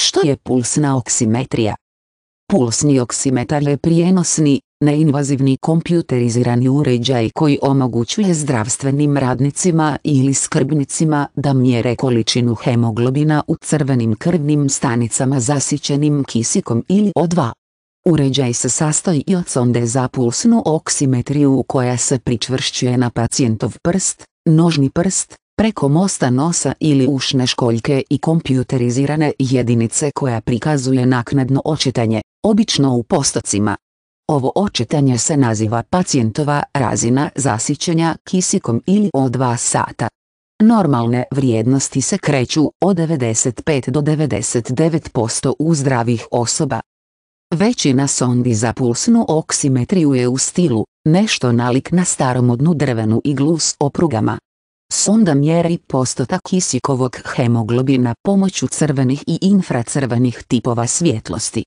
Što je pulsna oksimetrija? Pulsni oksimetar je prijenosni, neinvazivni kompjuterizirani uređaj koji omogućuje zdravstvenim radnicima ili skrbnicima da mjere količinu hemoglobina u crvenim krvnim stanicama zasićenim kisikom ili O2. Uređaj se sastoji i od sonde za pulsnu oksimetriju koja se pričvršćuje na pacijentov prst, nožni prst, preko mosta nosa ili ušne školjke i kompjuterizirane jedinice koja prikazuje naknadno očitanje, obično u postocima. Ovo očitanje se naziva pacijentova razina zasićenja kisikom ili o 2 sata. Normalne vrijednosti se kreću od 95 do 99% u zdravih osoba. Većina sondi za pulsnu oksimetriju je u stilu, nešto nalik na staromodnu drvenu iglu s oprugama. Sonda mjeri postotak kisikovog hemoglobina pomoću crvenih i infracrvenih tipova svjetlosti.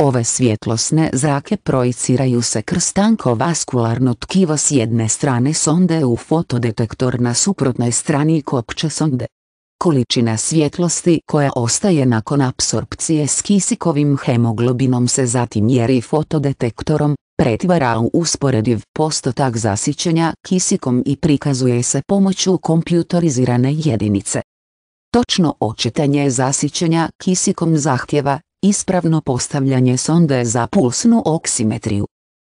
Ove svjetlosne zrake projiciraju se kroz tanko vaskularno tkivo s jedne strane sonde u fotodetektor na suprotnoj strani kopče sonde. Količina svjetlosti koja ostaje nakon apsorpcije s kisikovim hemoglobinom se zatim mjeri fotodetektorom, pretvara u usporediv postotak zasićenja kisikom i prikazuje se pomoću kompjutorizirane jedinice. Točno očitanje zasićenja kisikom zahtjeva ispravno postavljanje sonde za pulsnu oksimetriju.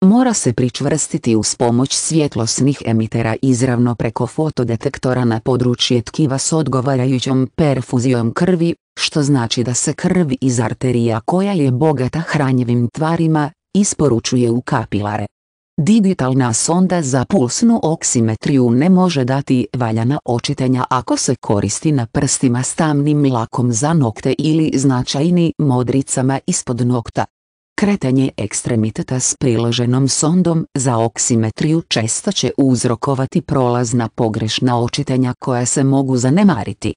Mora se pričvrstiti uz pomoć svjetlosnih emitera izravno preko fotodetektora na područje tkiva s odgovarajućom perfuzijom krvi, što znači da se krv iz arterija koja je bogata hranjivim tvarima isporučuje u kapilare. Digitalna sonda za pulsnu oksimetriju ne može dati valjana očitenja ako se koristi na prstima s tamnim lakom za nokte ili značajni modricama ispod nokta. Kretanje ekstremiteta s priloženom sondom za oksimetriju često će uzrokovati prolazna pogrešna očitenja koja se mogu zanemariti.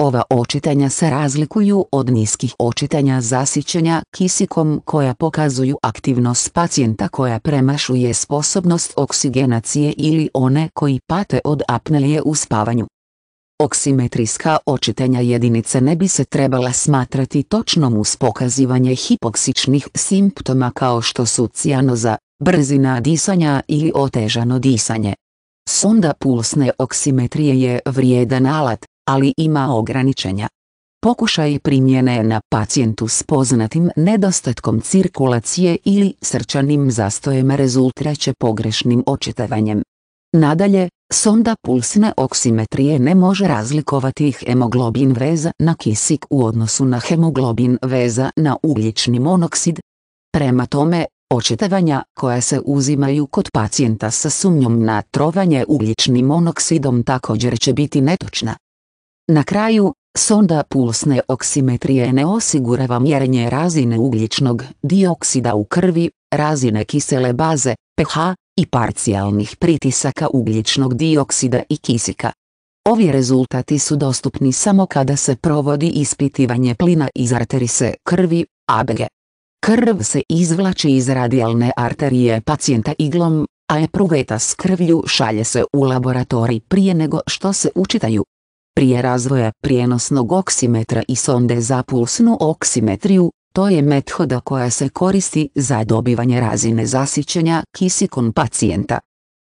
Ova očitanja se razlikuju od niskih očitanja zasićenja kisikom koja pokazuju aktivnost pacijenta koja premašuje sposobnost oksigenacije ili one koji pate od apnelije u spavanju. Oksimetrijska očitanja jedinice ne bi se trebala smatrati točnom uz pokazivanje hipoksičnih simptoma kao što su cijanoza, brzina disanja ili otežano disanje. Sonda pulsne oksimetrije je vrijedan alat ali ima ograničenja. Pokušaj primjene na pacijentu s poznatim nedostatkom cirkulacije ili srčanim zastojem će pogrešnim očitavanjem. Nadalje, sonda pulsne oksimetrije ne može razlikovati hemoglobin veza na kisik u odnosu na hemoglobin veza na ugljični monoksid. Prema tome, očitavanja koja se uzimaju kod pacijenta sa sumnjom na trovanje ugljičnim monoksidom također će biti netočna. Na kraju, sonda pulsne oksimetrije ne osigurava mjerenje razine ugljičnog dioksida u krvi, razine kisele baze, pH, i parcijalnih pritisaka ugljičnog dioksida i kisika. Ovi rezultati su dostupni samo kada se provodi ispitivanje plina iz arterise krvi, ABG. Krv se izvlači iz radijalne arterije pacijenta iglom, a epruveta s krvlju šalje se u laboratorij prije nego što se učitaju prije razvoja prijenosnog oksimetra i sonde za pulsnu oksimetriju, to je methoda koja se koristi za dobivanje razine zasićenja kisikom pacijenta,